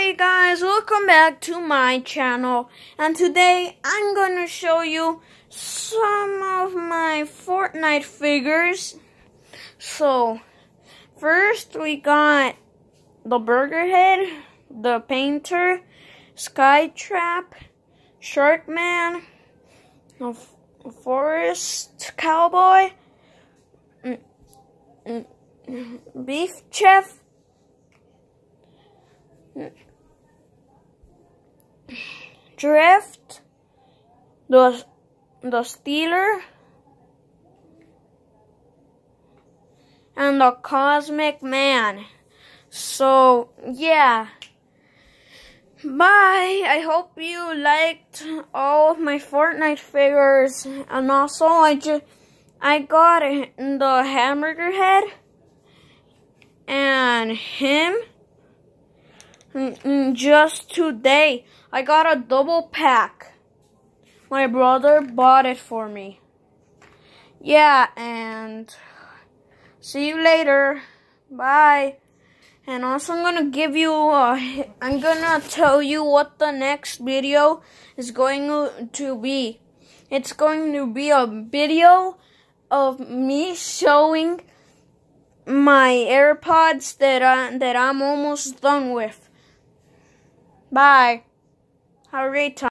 Hey guys, welcome back to my channel and today I'm gonna show you some of my Fortnite figures. So first we got the Burger Head, the Painter, Skytrap, Sharkman, the Forest Cowboy, mm, mm, Beef Chef, Drift, the the Steeler, and the Cosmic Man. So, yeah. Bye! I hope you liked all of my Fortnite figures. And also, I just, I got the hamburger head and him just today, I got a double pack. My brother bought it for me. Yeah, and see you later. Bye. And also I'm gonna give you, i am gonna tell you what the next video is going to be. It's going to be a video of me showing my AirPods that I, that I'm almost done with. Bye. Have a great time.